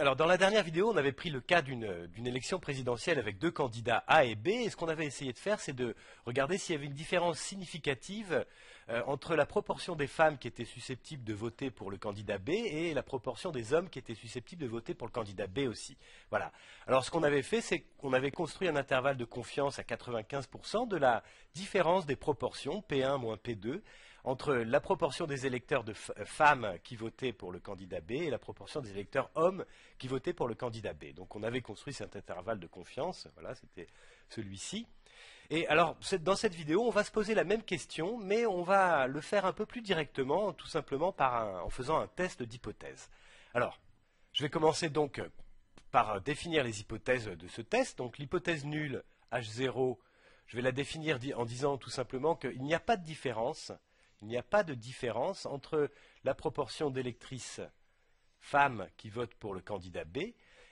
Alors, dans la dernière vidéo, on avait pris le cas euh, d'une élection présidentielle avec deux candidats A et B. Et ce qu'on avait essayé de faire, c'est de regarder s'il y avait une différence significative euh, entre la proportion des femmes qui étaient susceptibles de voter pour le candidat B et la proportion des hommes qui étaient susceptibles de voter pour le candidat B aussi. Voilà. Alors, ce qu'on avait fait, c'est qu'on avait construit un intervalle de confiance à 95% de la différence des proportions P1 moins P2 entre la proportion des électeurs de euh, femmes qui votaient pour le candidat B et la proportion des électeurs hommes qui votaient pour le candidat B. Donc on avait construit cet intervalle de confiance, voilà, c'était celui-ci. Et alors, dans cette vidéo, on va se poser la même question, mais on va le faire un peu plus directement, tout simplement en faisant un test d'hypothèse. Alors, je vais commencer donc euh, par définir les hypothèses de ce test. Donc l'hypothèse nulle, H0, je vais la définir en disant tout simplement qu'il n'y a pas de différence il n'y a pas de différence entre la proportion d'électrices femmes qui votent pour le candidat B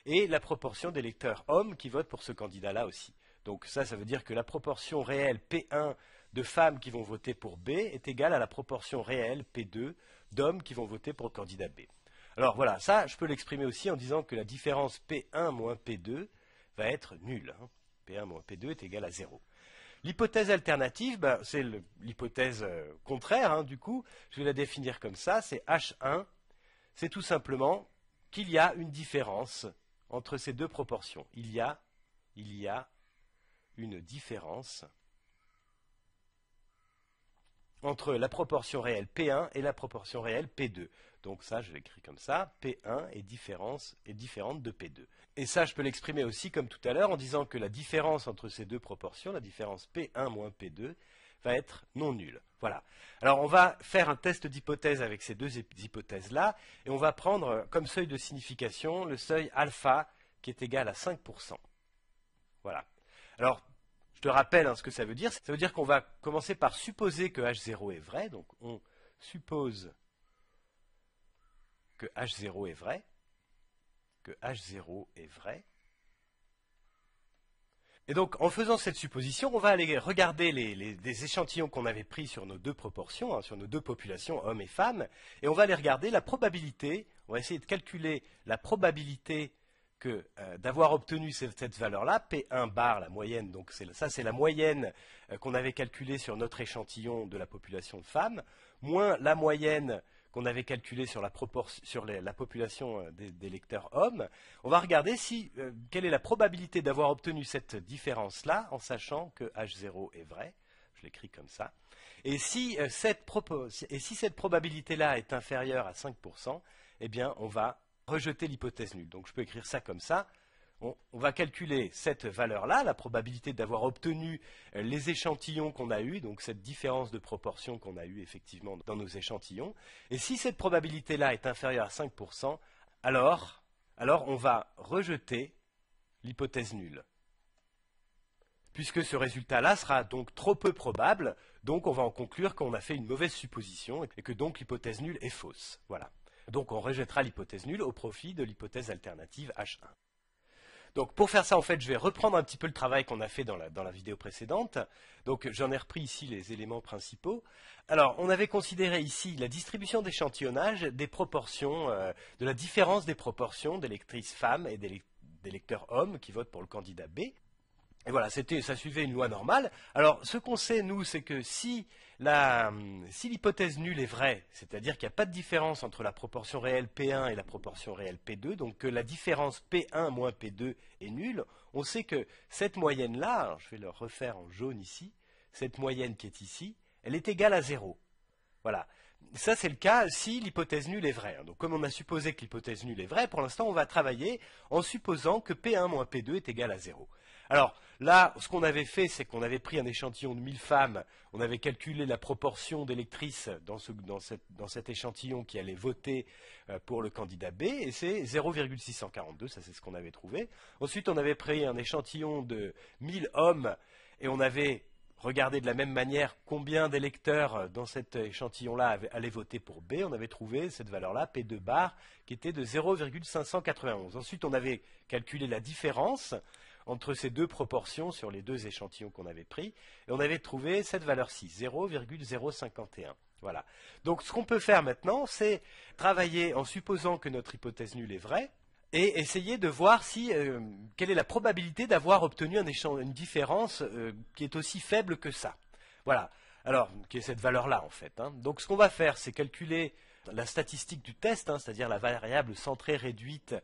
et la proportion d'électeurs hommes qui votent pour ce candidat-là aussi. Donc ça, ça veut dire que la proportion réelle P1 de femmes qui vont voter pour B est égale à la proportion réelle P2 d'hommes qui vont voter pour le candidat B. Alors voilà, ça, je peux l'exprimer aussi en disant que la différence P1 moins P2 va être nulle. Hein. P1 moins P2 est égale à 0. L'hypothèse alternative, ben, c'est l'hypothèse euh, contraire, hein, du coup, je vais la définir comme ça, c'est H1, c'est tout simplement qu'il y a une différence entre ces deux proportions. il y a une différence entre la proportion réelle P1 et la proportion réelle P2. Donc ça, je l'écris comme ça. P1 est, différente de P2. Et ça, je peux l'exprimer aussi comme tout à l'heure en disant que la différence entre ces deux proportions, la différence P1 moins P2, va être non nulle. Voilà. Alors on va faire un test d'hypothèse avec ces deux hypothèses-là, et on va prendre comme seuil de signification le seuil alpha qui est égal à 5%. Voilà. Alors, je te rappelle hein, ce que ça veut dire. Ça veut dire qu'on va commencer par supposer que H0 est vrai, donc on suppose que H0 est vrai, que H0 est vrai. Et donc, en faisant cette supposition, on va aller regarder les, échantillons qu'on avait pris sur nos deux proportions, hein, sur nos deux populations, hommes et femmes, et on va aller regarder la probabilité, on va essayer de calculer la probabilité que euh, d'avoir obtenu cette, valeur-là, P1 bar, la moyenne, donc ça c'est la moyenne euh, qu'on avait calculée sur notre échantillon de la population de femmes, moins la moyenne qu'on avait calculé sur la, population euh, des, lecteurs hommes, on va regarder si, euh, quelle est la probabilité d'avoir obtenu cette différence-là, en sachant que H0 est vrai, je l'écris comme ça, et si, euh, cette, si cette probabilité-là est inférieure à 5%, eh bien on va rejeter l'hypothèse nulle. Donc je peux écrire ça comme ça, on, va calculer cette valeur-là, la probabilité d'avoir obtenu les échantillons qu'on a eus, donc cette différence de proportion qu'on a eue effectivement dans nos échantillons. Et si cette probabilité-là est inférieure à 5%, alors, alors on va rejeter l'hypothèse nulle puisque ce résultat-là sera donc trop peu probable, donc on va en conclure qu'on a fait une mauvaise supposition et que donc l'hypothèse nulle est fausse. Voilà. Donc on rejettera l'hypothèse nulle au profit de l'hypothèse alternative H1. Donc pour faire ça, en fait, je vais reprendre un petit peu le travail qu'on a fait dans la, vidéo précédente. Donc j'en ai repris ici les éléments principaux. Alors on avait considéré ici la distribution d'échantillonnage des proportions, euh, de la différence des proportions d'électrices femmes et d'électeurs des lecteurs hommes qui votent pour le candidat B. Et voilà, ça suivait une loi normale. Alors, ce qu'on sait, nous, c'est que si l'hypothèse nulle est vraie, c'est-à-dire qu'il n'y a pas de différence entre la proportion réelle P1 et la proportion réelle P2, donc que la différence P1 moins P2 est nulle, on sait que cette moyenne-là, je vais le refaire en jaune ici, cette moyenne qui est ici, elle est égale à zéro. Voilà. Ça, c'est le cas si l'hypothèse nulle est vraie. Hein. Donc, comme on a supposé que l'hypothèse nulle est vraie, pour l'instant, on va travailler en supposant que P1 moins P2 est égal à zéro. Alors, Là, ce qu'on avait fait, c'est qu'on avait pris un échantillon de 1000 femmes, on avait calculé la proportion d'électrices dans, cet échantillon qui allait voter euh, pour le candidat B, et c'est 0,642, ça c'est ce qu'on avait trouvé. Ensuite, on avait pris un échantillon de 1000 hommes, et on avait regardé de la même manière combien d'électeurs euh, dans cet échantillon-là allaient voter pour B. On avait trouvé cette valeur-là, P2 bar, qui était de 0,591. Ensuite, on avait calculé la différence entre ces deux proportions sur les deux échantillons qu'on avait pris, et on avait trouvé cette valeur-ci, 0,051. Voilà. Donc ce qu'on peut faire maintenant, c'est travailler en supposant que notre hypothèse nulle est vraie, et essayer de voir si euh, quelle est la probabilité d'avoir obtenu une différence euh, qui est aussi faible que ça. Voilà. Alors, qui est cette valeur-là en fait. Hein. Donc ce qu'on va faire, c'est calculer la statistique du test, hein, c'est-à-dire la variable centrée réduite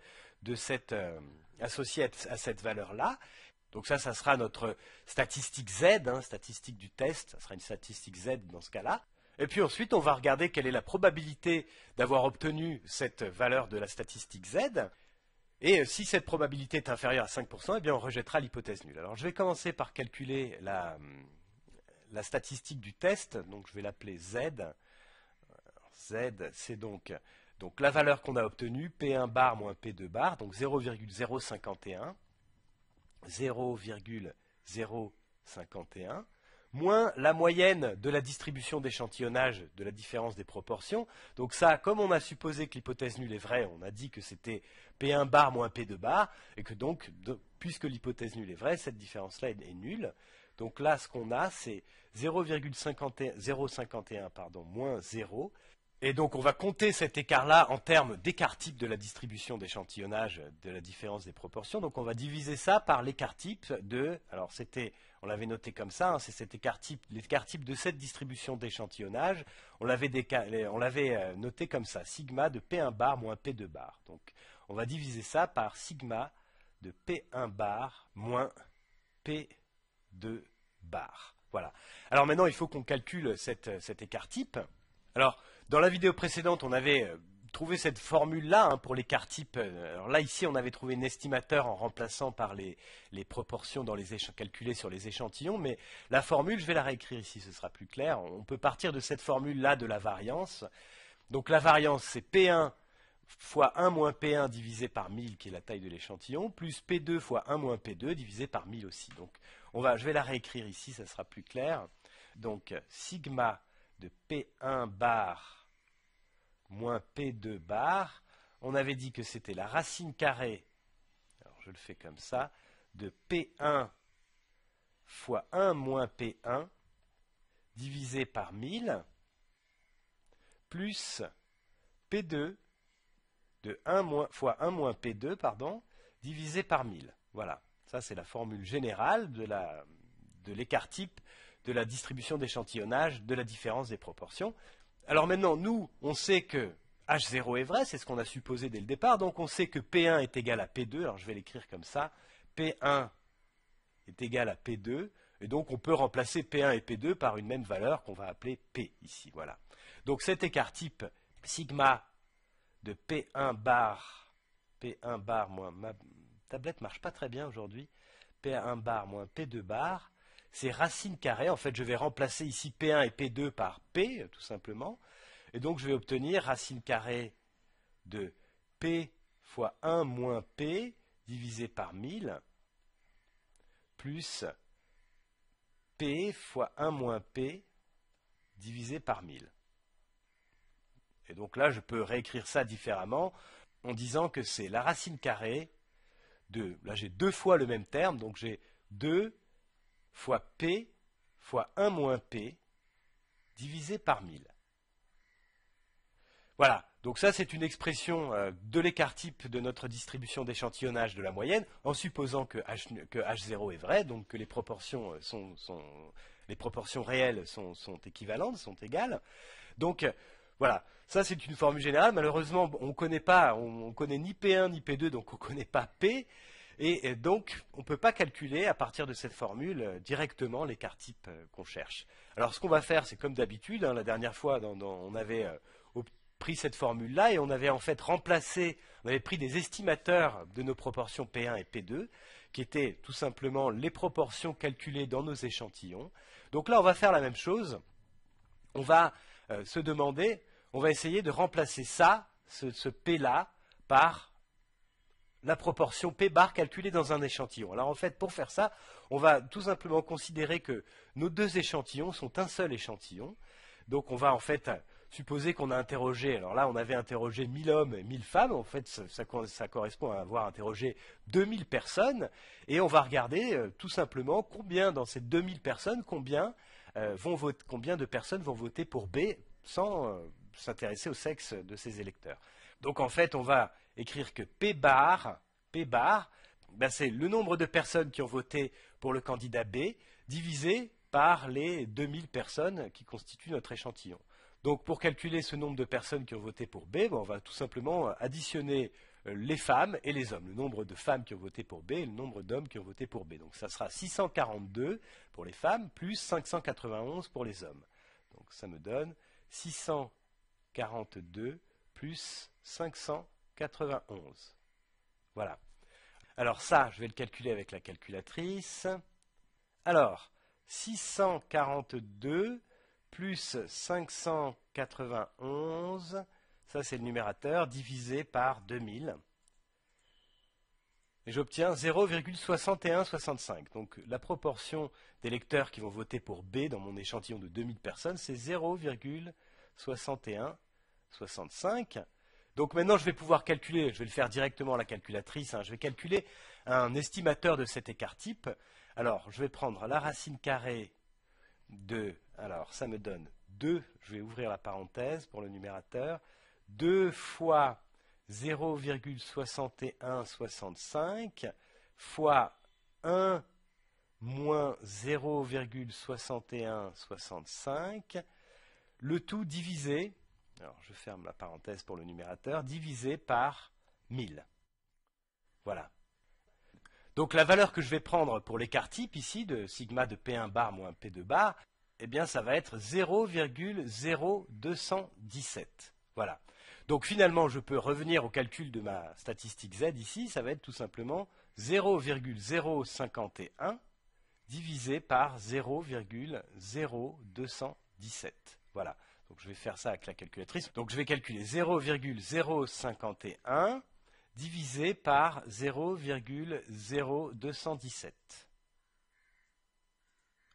de cette, euh, associée à cette valeur-là. Donc ça, ça sera notre statistique Z, hein, statistique du test, ça sera une statistique Z dans ce cas-là. Et puis ensuite, on va regarder quelle est la probabilité d'avoir obtenu cette valeur de la statistique Z. Et euh, si cette probabilité est inférieure à 5%, eh bien on rejettera l'hypothèse nulle. Alors je vais commencer par calculer la, hum, la statistique du test, donc je vais l'appeler Z. Z, c'est donc, donc la valeur qu'on a obtenue, P1 bar moins P2 bar, donc 0,051, 0,051, moins la moyenne de la distribution d'échantillonnage de la différence des proportions. Donc ça, comme on a supposé que l'hypothèse nulle est vraie, on a dit que c'était P1 bar moins P2 bar, et que donc, puisque l'hypothèse nulle est vraie, cette différence-là est, nulle. Donc là, ce qu'on a, c'est 0,051 moins 0, et donc on va compter cet écart-là en termes d'écart type de la distribution d'échantillonnage de la différence des proportions. Donc on va diviser ça par l'écart type de, alors c'était, on l'avait noté comme ça, hein, c'est cet écart type, l'écart type de cette distribution d'échantillonnage, on l'avait euh, noté comme ça, sigma de P1 bar moins P2 bar. Donc on va diviser ça par sigma de P1 bar moins P2 bar. Voilà. Alors maintenant il faut qu'on calcule cet écart type. Alors, dans la vidéo précédente, on avait euh, trouvé cette formule-là hein, pour l'écart-type. Euh, alors là, ici, on avait trouvé un estimateur en remplaçant par les, proportions dans les calculées sur les échantillons, mais la formule, je vais la réécrire ici, ce sera plus clair. On peut partir de cette formule-là de la variance. Donc la variance, c'est P1 fois 1 moins P1 divisé par 1000, qui est la taille de l'échantillon, plus P2 fois 1 moins P2 divisé par 1000 aussi. Donc on va, je vais la réécrire ici, ça sera plus clair. Donc sigma de P1 bar moins P2 bar, on avait dit que c'était la racine carrée, alors je le fais comme ça, de P1 fois 1 moins P1 divisé par 1000 plus P2 de 1 moins, fois 1 moins P2 pardon, divisé par 1000. Voilà, ça c'est la formule générale de l'écart-type de la distribution d'échantillonnage, de la différence des proportions. Alors maintenant, nous, on sait que H0 est vrai, c'est ce qu'on a supposé dès le départ, donc on sait que P1 est égal à P2, alors je vais l'écrire comme ça, P1 est égal à P2, et donc on peut remplacer P1 et P2 par une même valeur qu'on va appeler P ici, voilà. Donc cet écart type sigma de P1 bar, P1 bar moins, ma tablette marche pas très bien aujourd'hui, P1 bar moins P2 bar, c'est racine carrée, En fait, je vais remplacer ici P1 et P2 par P, tout simplement. Et donc, je vais obtenir racine carrée de P fois 1 moins P divisé par 1000 plus P fois 1 moins P divisé par 1000. Et donc là, je peux réécrire ça différemment en disant que c'est la racine carrée de... Là, j'ai deux fois le même terme, donc j'ai 2 fois P fois 1 moins P divisé par 1000. Voilà, donc ça c'est une expression euh, de l'écart type de notre distribution d'échantillonnage de la moyenne, en supposant que, H, 0 est vrai, donc que les proportions, euh, sont, les proportions réelles sont, équivalentes, sont égales. Donc euh, voilà, ça c'est une formule générale, malheureusement on ne connaît pas, on, connaît ni P1 ni P2, donc on ne connaît pas P, et, donc, on ne peut pas calculer à partir de cette formule euh, directement l'écart type euh, qu'on cherche. Alors, ce qu'on va faire, c'est comme d'habitude, hein, la dernière fois, on avait euh, pris cette formule-là et on avait en fait remplacé, on avait pris des estimateurs de nos proportions P1 et P2, qui étaient tout simplement les proportions calculées dans nos échantillons. Donc là, on va faire la même chose. On va se demander, on va essayer de remplacer ça, ce, ce P-là, par la proportion P bar calculée dans un échantillon. Alors en fait, pour faire ça, on va tout simplement considérer que nos deux échantillons sont un seul échantillon. Donc on va en fait supposer qu'on a interrogé, alors là on avait interrogé 1000 hommes et 1000 femmes, en fait ça, correspond à avoir interrogé 2000 personnes, et on va regarder euh, tout simplement combien dans ces 2000 personnes, euh, combien, de personnes vont voter pour B sans euh, s'intéresser au sexe de ces électeurs. Donc en fait, on va écrire que P bar, P bar, ben, c'est le nombre de personnes qui ont voté pour le candidat B divisé par les 2000 personnes qui constituent notre échantillon. Donc pour calculer ce nombre de personnes qui ont voté pour B, ben, on va tout simplement additionner euh, les femmes et les hommes, le nombre de femmes qui ont voté pour B et le nombre d'hommes qui ont voté pour B. Donc ça sera 642 pour les femmes plus 591 pour les hommes. Donc ça me donne 642 plus 591. Voilà. Alors ça, je vais le calculer avec la calculatrice. Alors, 642 plus 591, ça c'est le numérateur, divisé par 2000. Et j'obtiens 0,6165. Donc la proportion des lecteurs qui vont voter pour B dans mon échantillon de 2000 personnes, c'est 0,6165. 65. Donc maintenant, je vais pouvoir calculer, je vais le faire directement à la calculatrice, hein. je vais calculer un estimateur de cet écart type. Alors, je vais prendre la racine carrée de, alors ça me donne 2, je vais ouvrir la parenthèse pour le numérateur, 2 fois 0,6165 fois 1 moins 0,6165, le tout divisé je ferme la parenthèse pour le numérateur, divisé par 1000. Voilà. Donc la valeur que je vais prendre pour l'écart type ici de sigma de P1 bar moins P2 bar, eh bien ça va être 0,0217. Voilà. Donc finalement, je peux revenir au calcul de ma statistique Z ici, ça va être tout simplement 0,051 divisé par 0,0217. Voilà. Donc je vais faire ça avec la calculatrice. Donc je vais calculer 0,051 divisé par 0,0217.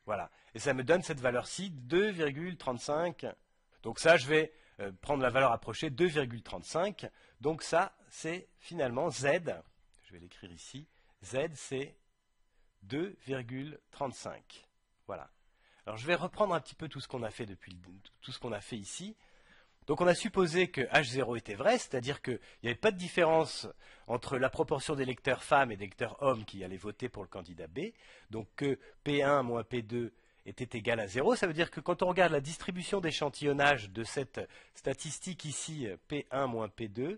Voilà. Et ça me donne cette valeur-ci, 2,35. Donc ça, je vais euh, prendre la valeur approchée, 2,35. Donc ça, c'est finalement Z. Je vais l'écrire ici. Z, c'est 2,35. Voilà. Alors je vais reprendre un petit peu tout ce qu'on a fait depuis tout ce qu'on a fait ici. Donc on a supposé que H0 était vrai, c'est-à-dire qu'il n'y avait pas de différence entre la proportion des lecteurs femmes et des lecteurs hommes qui allaient voter pour le candidat B. Donc que P1 moins P2 était égal à 0, ça veut dire que quand on regarde la distribution d'échantillonnage de cette statistique ici, P1 moins P2,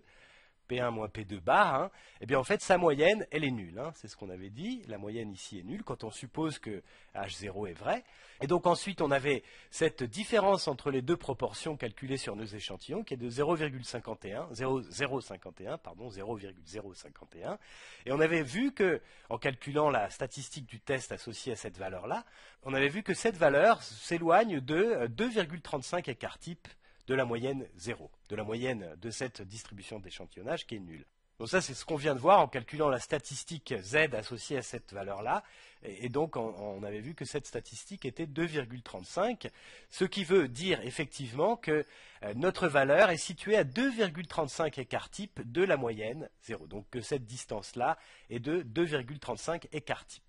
P1 moins P2 bar, et eh bien en fait sa moyenne, elle est nulle. Hein. c'est ce qu'on avait dit, la moyenne ici est nulle quand on suppose que H0 est vrai. Et donc ensuite on avait cette différence entre les deux proportions calculées sur nos échantillons qui est de 0,51, 0,051, pardon, 0,051. Et on avait vu que, en calculant la statistique du test associée à cette valeur-là, on avait vu que cette valeur s'éloigne de 2,35 euh, écart type de la moyenne 0, de la moyenne de cette distribution d'échantillonnage qui est nulle. Donc ça, c'est ce qu'on vient de voir en calculant la statistique Z associée à cette valeur-là. Et, donc, on, avait vu que cette statistique était 2,35, ce qui veut dire effectivement que euh, notre valeur est située à 2,35 écart type de la moyenne 0. Donc que cette distance-là est de 2,35 écart type.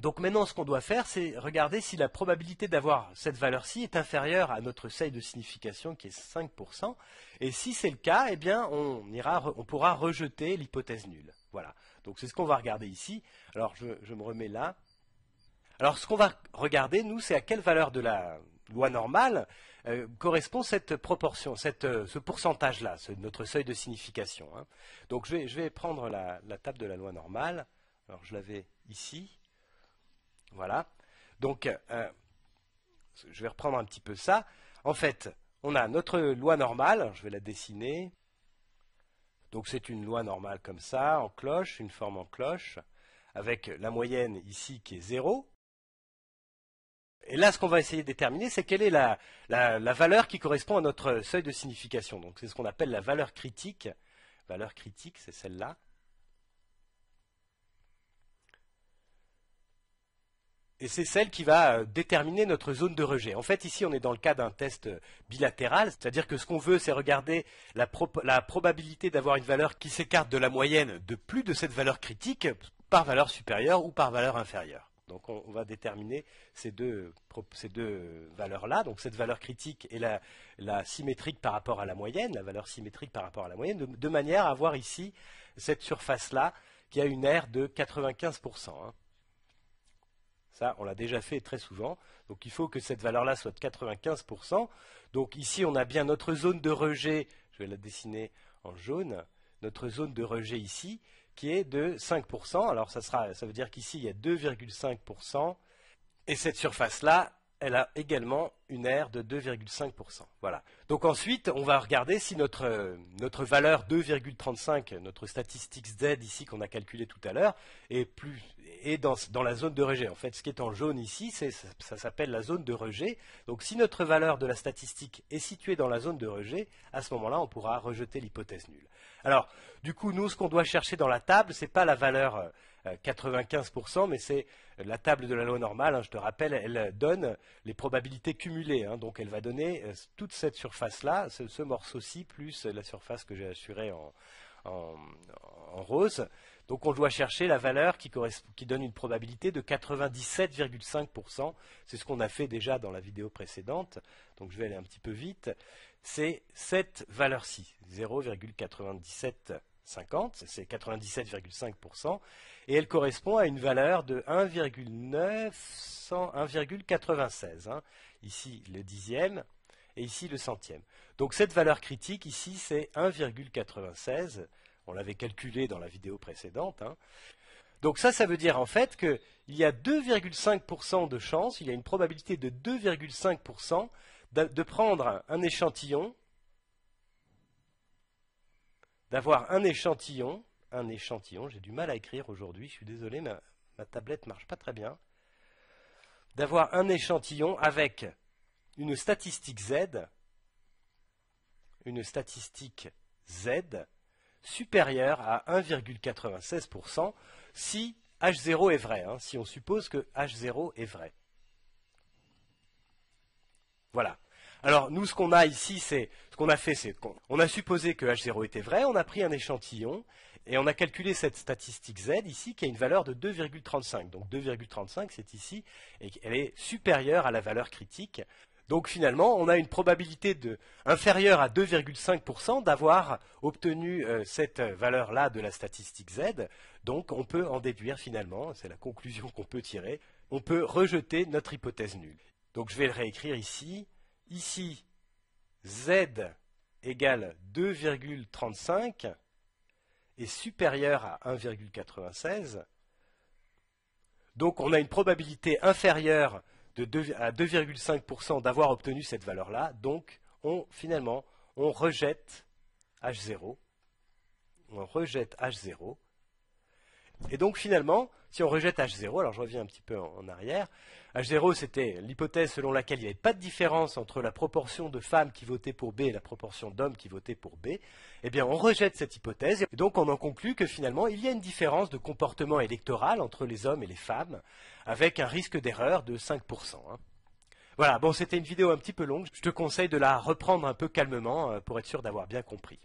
Donc maintenant, ce qu'on doit faire, c'est regarder si la probabilité d'avoir cette valeur-ci est inférieure à notre seuil de signification qui est 5%. Et si c'est le cas, eh bien, on, ira, on pourra rejeter l'hypothèse nulle. Voilà. Donc c'est ce qu'on va regarder ici. Alors je, me remets là. Alors ce qu'on va regarder, nous, c'est à quelle valeur de la loi normale euh, correspond cette proportion, euh, ce pourcentage-là, notre seuil de signification. Hein. Donc je vais, prendre la table de la loi normale. Alors je l'avais ici. Voilà. Donc, euh, je vais reprendre un petit peu ça. En fait, on a notre loi normale, je vais la dessiner. Donc c'est une loi normale comme ça, en cloche, une forme en cloche, avec la moyenne ici qui est 0. Et là, ce qu'on va essayer de déterminer, c'est quelle est la, la, la, valeur qui correspond à notre seuil de signification. Donc c'est ce qu'on appelle la valeur critique. Valeur critique, c'est celle-là. et c'est celle qui va euh, déterminer notre zone de rejet. En fait, ici, on est dans le cas d'un test euh, bilatéral, c'est-à-dire que ce qu'on veut, c'est regarder la, probabilité d'avoir une valeur qui s'écarte de la moyenne de plus de cette valeur critique par valeur supérieure ou par valeur inférieure. Donc on, va déterminer ces deux, euh, valeurs-là. Donc cette valeur critique et la, symétrique par rapport à la moyenne, la valeur symétrique par rapport à la moyenne, de, manière à avoir ici cette surface-là qui a une aire de 95%. Ça, on l'a déjà fait très souvent. Donc il faut que cette valeur-là soit de 95%. Donc ici, on a bien notre zone de rejet, je vais la dessiner en jaune, notre zone de rejet ici, qui est de 5%. Alors ça, veut dire qu'ici, il y a 2,5%. Et cette surface-là, elle a également une aire de 2,5%. Voilà. Donc ensuite, on va regarder si notre, euh, notre valeur 2,35, notre statistique Z ici qu'on a calculé tout à l'heure, est, plus, est dans, la zone de rejet. En fait, ce qui est en jaune ici, ça, ça s'appelle la zone de rejet. Donc si notre valeur de la statistique est située dans la zone de rejet, à ce moment-là, on pourra rejeter l'hypothèse nulle. Alors, du coup, nous, ce qu'on doit chercher dans la table, ce n'est pas la valeur euh, 95%, euh, mais c'est la table de la loi normale, hein, je te rappelle, elle donne les probabilités cumulées. Hein. donc elle va donner euh, toute cette surface-là, ce, morceau-ci, plus la surface que j'ai assurée en, rose. Donc on doit chercher la valeur qui, qui donne une probabilité de 97,5%. C'est ce qu'on a fait déjà dans la vidéo précédente, donc je vais aller un petit peu vite. C'est cette valeur-ci, 0,97%. 50, c'est 97,5%, et elle correspond à une valeur de 1,96. Hein. Ici le dixième et ici le centième. Donc cette valeur critique ici c'est 1,96. On l'avait calculé dans la vidéo précédente. Hein. Donc ça, ça veut dire en fait qu'il y a 2,5% de chance, il y a une probabilité de 2,5% de prendre un échantillon d'avoir un échantillon, un échantillon, j'ai du mal à écrire aujourd'hui, je suis désolé, ma, ma tablette marche pas très bien, d'avoir un échantillon avec une statistique Z, une statistique Z supérieure à 1,96% si H0 est vrai, hein, si on suppose que H0 est vrai. Voilà. Alors nous, ce qu'on a ici, c'est ce qu'on a fait, c'est qu'on a supposé que H0 était vrai, on a pris un échantillon et on a calculé cette statistique Z ici qui a une valeur de 2,35. Donc 2,35, c'est ici et elle est supérieure à la valeur critique. Donc finalement, on a une probabilité de, inférieure à 2,5% d'avoir obtenu euh, cette valeur-là de la statistique Z. Donc on peut en déduire finalement, c'est la conclusion qu'on peut tirer, on peut rejeter notre hypothèse nulle. Donc je vais le réécrire ici. Ici, z égale 2,35 est supérieur à 1,96. Donc on a une probabilité inférieure à 2,5% d'avoir obtenu cette valeur-là. Donc on, finalement, on rejette H0. On rejette H0 et donc finalement, si on rejette H0, alors je reviens un petit peu en, arrière, H0 c'était l'hypothèse selon laquelle il n'y avait pas de différence entre la proportion de femmes qui votaient pour B et la proportion d'hommes qui votaient pour B, eh bien on rejette cette hypothèse et donc on en conclut que finalement il y a une différence de comportement électoral entre les hommes et les femmes avec un risque d'erreur de 5%. Hein. Voilà, bon c'était une vidéo un petit peu longue, je te conseille de la reprendre un peu calmement euh, pour être sûr d'avoir bien compris.